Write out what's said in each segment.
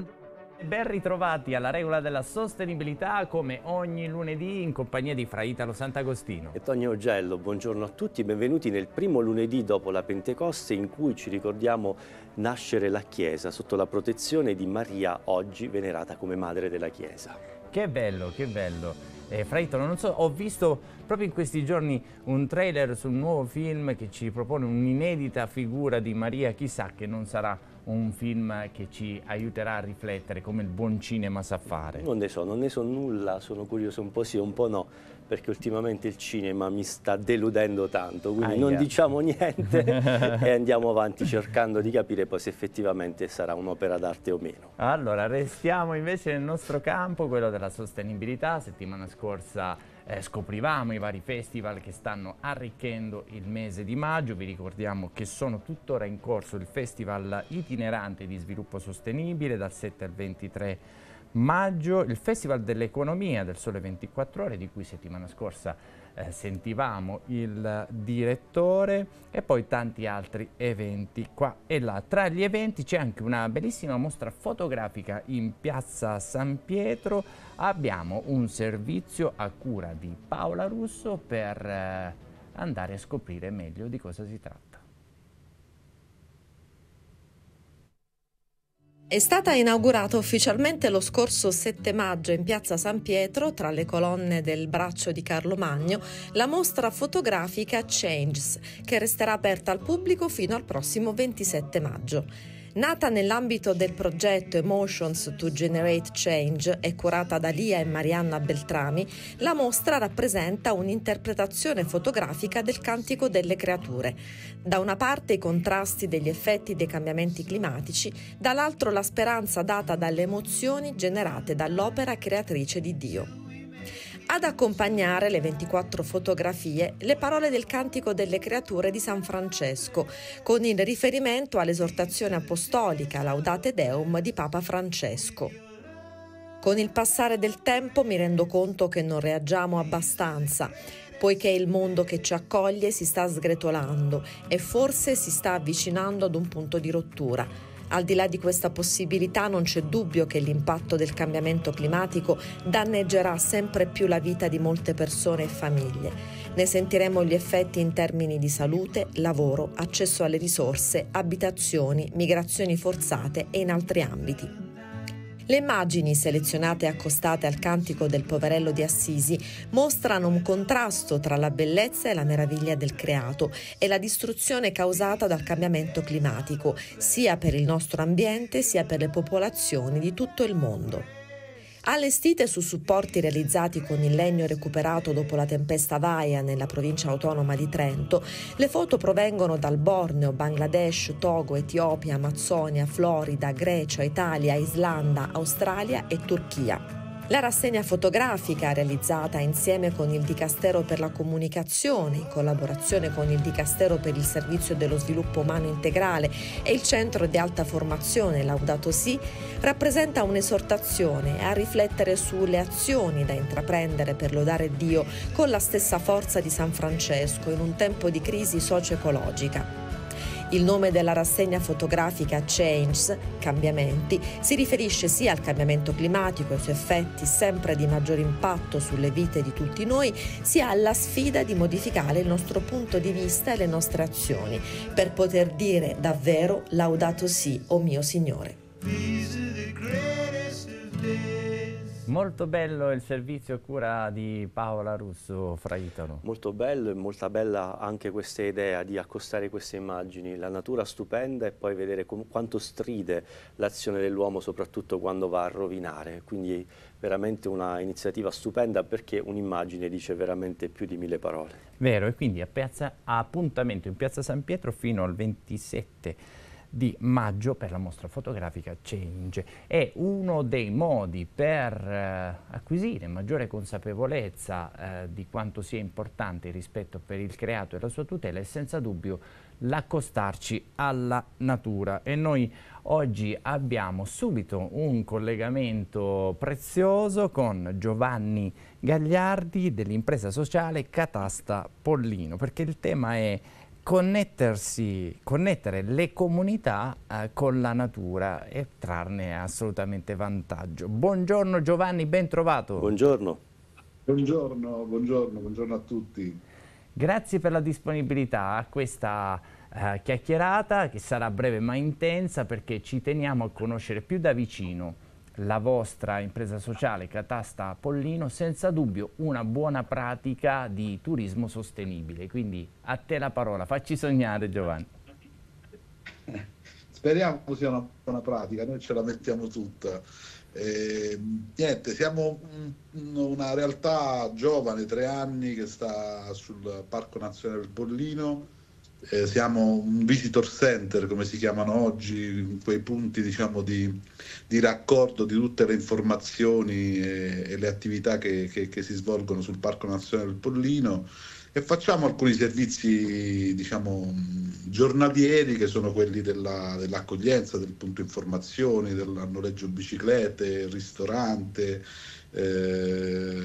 Buongiorno. Ben ritrovati alla regola della sostenibilità come ogni lunedì in compagnia di Fra Italo Sant'Agostino e Tonio Ogello. Buongiorno a tutti, benvenuti nel primo lunedì dopo la Pentecoste in cui ci ricordiamo nascere la Chiesa sotto la protezione di Maria, oggi venerata come madre della Chiesa. Che bello, che bello eh, Fraitolo. Non so, ho visto proprio in questi giorni un trailer su un nuovo film che ci propone un'inedita figura di Maria, chissà che non sarà un film che ci aiuterà a riflettere come il buon cinema sa fare. Non ne so, non ne so nulla, sono curioso un po' sì, un po' no perché ultimamente il cinema mi sta deludendo tanto, quindi Aia. non diciamo niente e andiamo avanti cercando di capire poi se effettivamente sarà un'opera d'arte o meno. Allora, restiamo invece nel nostro campo, quello della sostenibilità. Settimana scorsa eh, scoprivamo i vari festival che stanno arricchendo il mese di maggio. Vi ricordiamo che sono tuttora in corso il Festival itinerante di sviluppo sostenibile dal 7 al 23 maggio maggio il Festival dell'Economia del Sole 24 Ore, di cui settimana scorsa eh, sentivamo il direttore, e poi tanti altri eventi qua e là. Tra gli eventi c'è anche una bellissima mostra fotografica in piazza San Pietro. Abbiamo un servizio a cura di Paola Russo per eh, andare a scoprire meglio di cosa si tratta. È stata inaugurata ufficialmente lo scorso 7 maggio in piazza San Pietro, tra le colonne del braccio di Carlo Magno, la mostra fotografica Changes, che resterà aperta al pubblico fino al prossimo 27 maggio. Nata nell'ambito del progetto Emotions to Generate Change e curata da Lia e Marianna Beltrami, la mostra rappresenta un'interpretazione fotografica del cantico delle creature. Da una parte i contrasti degli effetti dei cambiamenti climatici, dall'altro la speranza data dalle emozioni generate dall'opera creatrice di Dio. Ad accompagnare le 24 fotografie le parole del Cantico delle Creature di San Francesco, con il riferimento all'esortazione apostolica Laudate Deum di Papa Francesco. Con il passare del tempo mi rendo conto che non reagiamo abbastanza, poiché il mondo che ci accoglie si sta sgretolando e forse si sta avvicinando ad un punto di rottura. Al di là di questa possibilità non c'è dubbio che l'impatto del cambiamento climatico danneggerà sempre più la vita di molte persone e famiglie. Ne sentiremo gli effetti in termini di salute, lavoro, accesso alle risorse, abitazioni, migrazioni forzate e in altri ambiti. Le immagini selezionate e accostate al cantico del poverello di Assisi mostrano un contrasto tra la bellezza e la meraviglia del creato e la distruzione causata dal cambiamento climatico, sia per il nostro ambiente sia per le popolazioni di tutto il mondo allestite su supporti realizzati con il legno recuperato dopo la tempesta Vaia nella provincia autonoma di Trento. Le foto provengono dal Borneo, Bangladesh, Togo, Etiopia, Amazzonia, Florida, Grecia, Italia, Islanda, Australia e Turchia. La rassegna fotografica, realizzata insieme con il Dicastero per la Comunicazione, in collaborazione con il Dicastero per il Servizio dello Sviluppo Umano Integrale e il Centro di Alta Formazione Laudato Si, rappresenta un'esortazione a riflettere sulle azioni da intraprendere per lodare Dio con la stessa forza di San Francesco in un tempo di crisi socio-ecologica. Il nome della rassegna fotografica Changes, Cambiamenti, si riferisce sia al cambiamento climatico e ai suoi effetti sempre di maggior impatto sulle vite di tutti noi, sia alla sfida di modificare il nostro punto di vista e le nostre azioni per poter dire davvero laudato sì, o oh mio Signore. Molto bello il servizio a cura di Paola Russo fra Italo. Molto bello e molto bella anche questa idea di accostare queste immagini, la natura stupenda e poi vedere quanto stride l'azione dell'uomo soprattutto quando va a rovinare. Quindi veramente una iniziativa stupenda perché un'immagine dice veramente più di mille parole. Vero, e quindi a, piazza, a appuntamento in Piazza San Pietro fino al 27 di maggio per la mostra fotografica Change. È uno dei modi per eh, acquisire maggiore consapevolezza eh, di quanto sia importante il rispetto per il creato e la sua tutela e senza dubbio l'accostarci alla natura e noi oggi abbiamo subito un collegamento prezioso con Giovanni Gagliardi dell'impresa sociale Catasta Pollino perché il tema è connettersi, connettere le comunità eh, con la natura e trarne assolutamente vantaggio. Buongiorno Giovanni, ben trovato. Buongiorno. Buongiorno, buongiorno, buongiorno a tutti. Grazie per la disponibilità a questa eh, chiacchierata che sarà breve ma intensa perché ci teniamo a conoscere più da vicino la vostra impresa sociale Catasta Pollino, senza dubbio una buona pratica di turismo sostenibile. Quindi a te la parola, facci sognare Giovanni. Speriamo sia una buona pratica, noi ce la mettiamo tutta. E, ehm, niente, siamo una realtà giovane, tre anni, che sta sul Parco Nazionale del Pollino, eh, siamo un visitor center, come si chiamano oggi, quei punti diciamo, di, di, raccordo di tutte le informazioni e, e le attività che, che, che, si svolgono sul Parco Nazionale del Pollino e facciamo alcuni servizi diciamo, giornalieri che sono quelli della, dell'accoglienza, del punto informazioni, del noleggio biciclette, il ristorante, eh,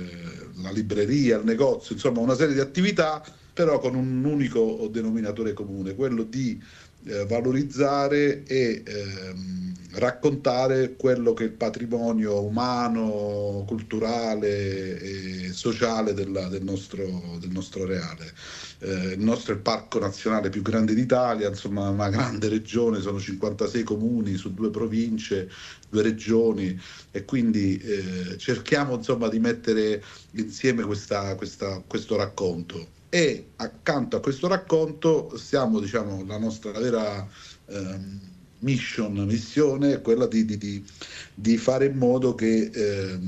la libreria, il negozio, insomma una serie di attività però con un unico denominatore comune, quello di eh, valorizzare e ehm, raccontare quello che è il patrimonio umano, culturale e sociale della, del, nostro, del, nostro, reale. Eh, il nostro è il parco nazionale più grande d'Italia, insomma una grande regione, sono 56 comuni su due province, due regioni e quindi eh, cerchiamo insomma di mettere insieme questa, questa, questo racconto e accanto a questo racconto siamo, diciamo, la nostra vera eh, mission, missione è quella di, di, di, fare in modo che eh,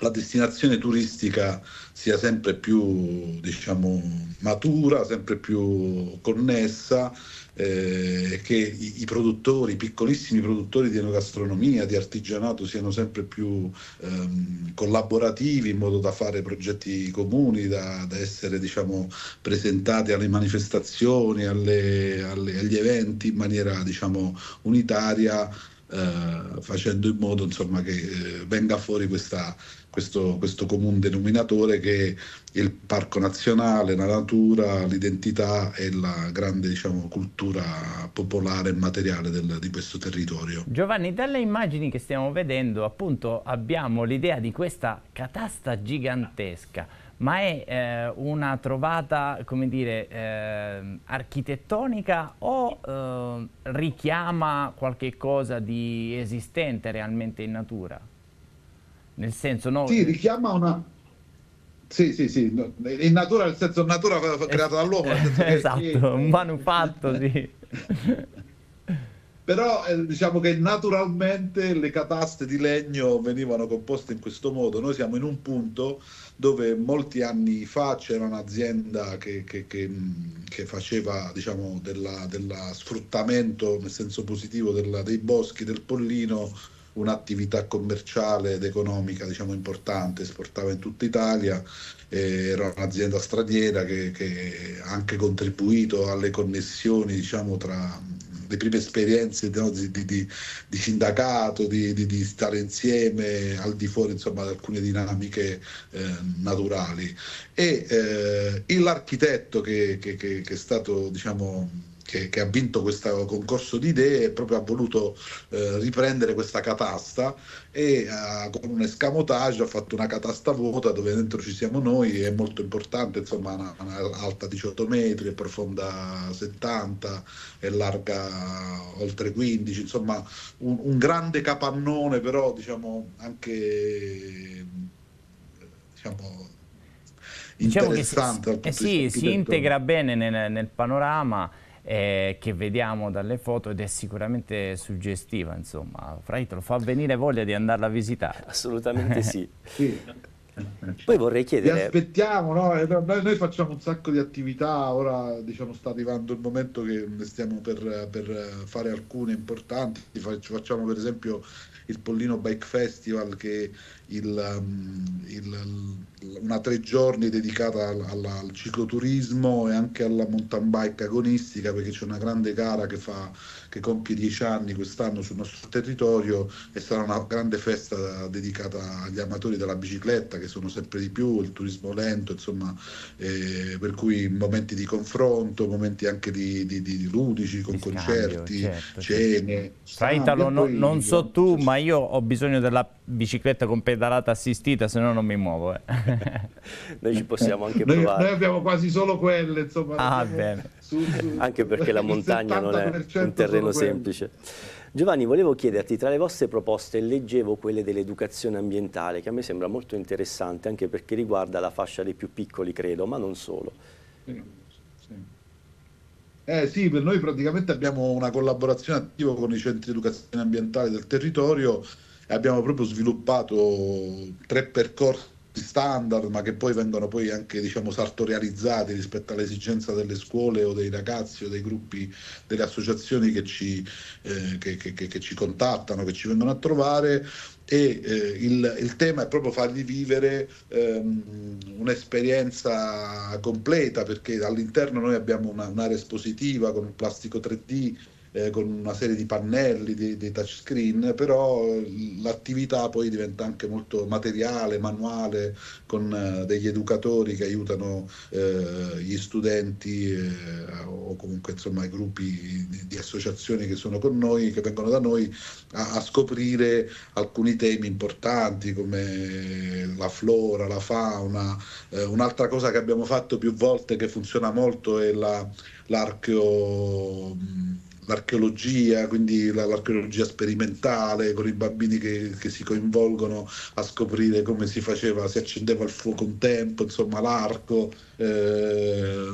la destinazione turistica sia sempre più diciamo, matura, sempre più connessa, eh, che i, i, produttori, i piccolissimi produttori di enogastronomia, di artigianato siano sempre più ehm, collaborativi in modo da fare progetti comuni, da, da essere diciamo, presentati alle manifestazioni, alle, alle, agli eventi in maniera diciamo, unitaria eh, facendo in modo insomma, che eh, venga fuori questa, questo, questo comune denominatore che è il parco nazionale, la natura, l'identità e la grande diciamo, cultura popolare e materiale del, di questo territorio. Giovanni, dalle immagini che stiamo vedendo appunto abbiamo l'idea di questa catasta gigantesca ma è eh, una trovata, come dire, eh, architettonica o eh, richiama qualche cosa di esistente realmente in natura? Nel senso, no? Sì, richiama una... Sì, sì, sì, in natura, nel senso, natura creata dall'uomo. esatto, che... un manufatto, sì. però eh, diciamo che naturalmente le cataste di legno venivano composte in questo modo. Noi siamo in un punto dove molti anni fa c'era un'azienda che, che, che, mm, che faceva diciamo del sfruttamento nel senso positivo della, dei boschi del pollino un'attività commerciale ed economica diciamo, importante, esportava in tutta Italia, eh, era un'azienda straniera che, che ha anche contribuito alle connessioni diciamo, tra le prime esperienze no, di, di, di, sindacato, di, di, stare insieme al di fuori insomma, di alcune dinamiche eh, naturali. E eh, l'architetto che, che, che, che, è stato diciamo, che, che, ha vinto questo concorso di idee, proprio ha voluto eh, riprendere questa catasta e ha, eh, con un escamotage ha fatto una catasta vuota dove dentro ci siamo noi, è molto importante, insomma, una, una alta 18 metri, profonda 70 e larga oltre 15, insomma, un, un grande capannone, però diciamo anche diciamo diciamo che si, eh sì, si integra bene nel, nel panorama eh, che vediamo dalle foto ed è sicuramente suggestiva, insomma. Fra l'altro fa venire voglia di andarla a visitare. Assolutamente sì. sì. Poi vorrei chiedere... Vi aspettiamo, no? Eh, noi, noi, facciamo un sacco di attività, ora diciamo, sta arrivando il momento che ne stiamo per, per fare alcune importanti, facciamo per esempio il Pollino Bike Festival che il, um, il, una tre giorni dedicata al, al, al, cicloturismo e anche alla mountain bike agonistica perché c'è una grande gara che fa che compie dieci anni quest'anno sul nostro territorio e sarà una grande festa dedicata agli amatori della bicicletta che sono sempre di più, il turismo lento, insomma, eh, per cui momenti di confronto, momenti anche di, di, di ludici, con scambio, concerti, certo, cene. Certo. Italo, no, non so tu, ma io ho bisogno della bicicletta con pedalata assistita, se no non mi muovo. Eh. noi ci possiamo anche provare. Noi, noi abbiamo quasi solo quelle, insomma. Ah, bene su, anche perché la montagna non è un terreno semplice. Giovanni, volevo chiederti, tra le vostre proposte leggevo quelle dell'educazione ambientale, che a me sembra molto interessante, anche perché riguarda la fascia dei più piccoli, credo, ma non solo. Eh sì, per noi praticamente abbiamo una collaborazione attiva con i centri di educazione ambientale del territorio e abbiamo proprio sviluppato tre percorsi standard ma che poi vengono poi anche diciamo, sartorializzati rispetto all'esigenza delle scuole o dei ragazzi o dei gruppi, delle associazioni che ci, eh, che, che, che ci contattano, che ci vengono a trovare e eh, il, il, tema è proprio fargli vivere ehm, un'esperienza completa perché all'interno noi abbiamo un'area espositiva con un plastico 3D eh, con una serie di pannelli, di, dei touchscreen, però eh, l'attività poi diventa anche molto materiale, manuale, con eh, degli educatori che aiutano eh, gli studenti eh, o comunque insomma i gruppi di, di, associazioni che sono con noi, che vengono da noi, a, a scoprire alcuni temi importanti come la flora, la fauna. Eh, un'altra cosa che abbiamo fatto più volte che funziona molto è la, l'archeo mm, l'archeologia, quindi l'archeologia sperimentale, con i bambini che, che, si coinvolgono a scoprire come si faceva, si accendeva il fuoco un tempo, insomma l'arco, eh,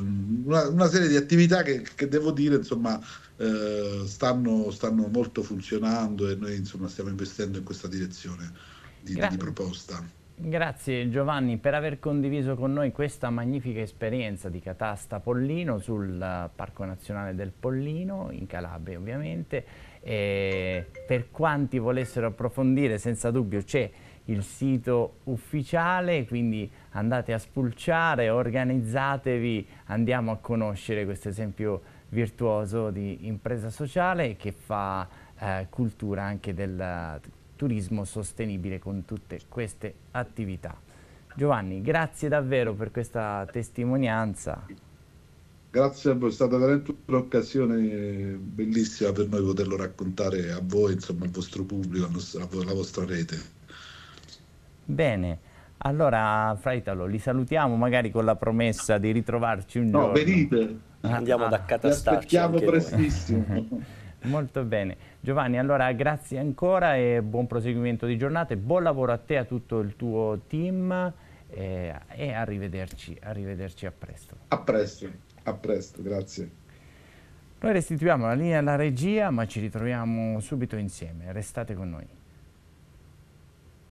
una, una, serie di attività che, che devo dire insomma eh, stanno, stanno, molto funzionando e noi insomma stiamo investendo in questa direzione di, di proposta. Grazie Giovanni per aver condiviso con noi questa magnifica esperienza di Catasta Pollino sul Parco Nazionale del Pollino, in Calabria ovviamente. E per quanti volessero approfondire, senza dubbio c'è il sito ufficiale, quindi andate a spulciare, organizzatevi, andiamo a conoscere questo esempio virtuoso di impresa sociale che fa eh, cultura anche del turismo sostenibile con tutte queste attività. Giovanni, grazie davvero per questa testimonianza. Grazie a voi, è stata veramente un'occasione bellissima per noi poterlo raccontare a voi, insomma, al vostro pubblico, alla vostra rete. Bene, allora Fraitalo, li salutiamo magari con la promessa di ritrovarci un no, giorno. No, venite! Andiamo ah, da Catastarci. aspettiamo prestissimo. Molto bene. Giovanni, allora grazie ancora e buon proseguimento di giornata e buon lavoro a te e a tutto il tuo team e, eh, e arrivederci, arrivederci a presto. A presto, a presto, grazie. Noi restituiamo la linea alla regia ma ci ritroviamo subito insieme, restate con noi.